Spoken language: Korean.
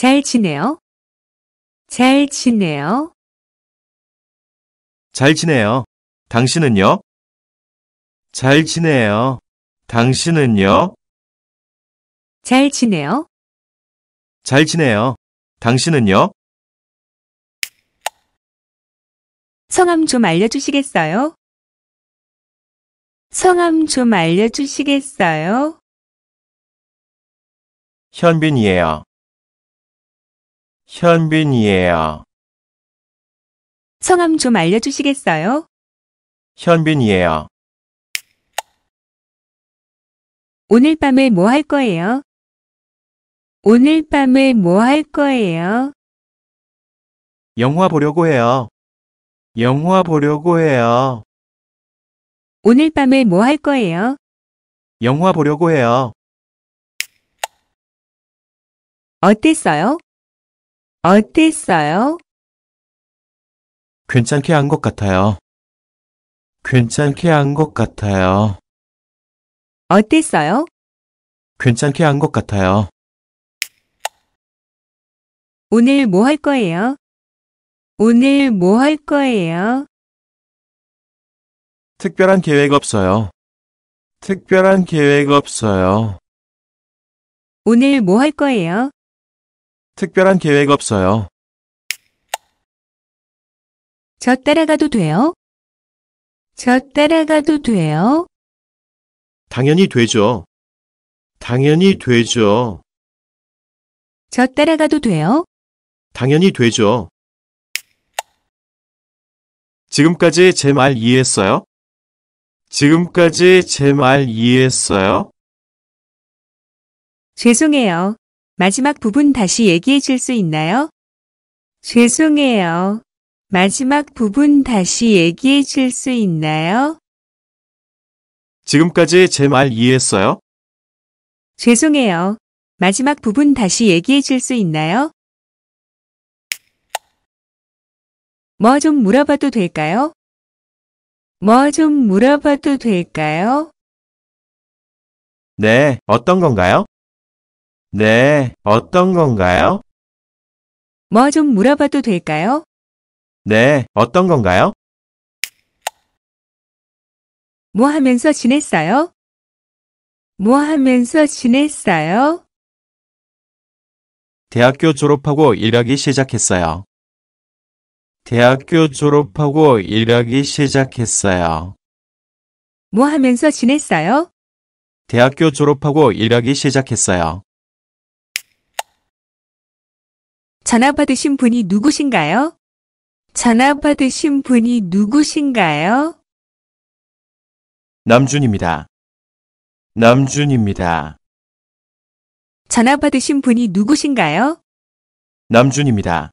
잘 지내요? 잘 지내요? 잘 지내요. 당신은요? 잘 지내요. 당신은요? 잘 지내요? 잘 지내요. 당신은요? 성함 좀 알려주시겠어요? 성함 좀 알려주시겠어요? 현빈이에요. 현빈이에요. 성함 좀 알려주시겠어요? 현빈이에요. 오늘 밤에 뭐 할 거예요? 오늘 밤에 뭐 할 거예요? 영화 보려고 해요. 영화 보려고 해요. 오늘 밤에 뭐 할 거예요? 영화 보려고 해요. 어땠어요? 어땠어요? 괜찮게 한 것 같아요. 괜찮게 한 것 같아요. 어땠어요? 괜찮게 한 것 같아요. 오늘 뭐 할 거예요? 오늘 뭐 할 거예요? 특별한 계획 없어요. 특별한 계획 없어요. 오늘 뭐 할 거예요? 특별한 계획 없어요. 저 따라가도 돼요? 저 따라가도 돼요? 당연히 되죠. 당연히 되죠. 저 따라가도 돼요? 당연히 되죠. 지금까지 제 말 이해했어요? 지금까지 제 말 이해했어요? 죄송해요. 마지막 부분 다시 얘기해 줄 수 있나요? 죄송해요. 마지막 부분 다시 얘기해 줄 수 있나요? 지금까지 제 말 이해했어요? 죄송해요. 마지막 부분 다시 얘기해 줄 수 있나요? 뭐 좀 물어봐도 될까요? 뭐 좀 물어봐도 될까요? 네, 어떤 건가요? 네, 어떤 건가요? 뭐 좀 물어봐도 될까요? 네, 어떤 건가요? 뭐 하면서 지냈어요? 뭐 하면서 지냈어요? 대학교 졸업하고 일하기 시작했어요. 대학교 졸업하고 일하기 시작했어요. 뭐 하면서 지냈어요? 대학교 졸업하고 일하기 시작했어요. 전화 받으신 분이 누구신가요? 전화 받으신 분이 누구신가요? 남준입니다. 남준입니다. 전화 받으신 분이 누구신가요? 남준입니다.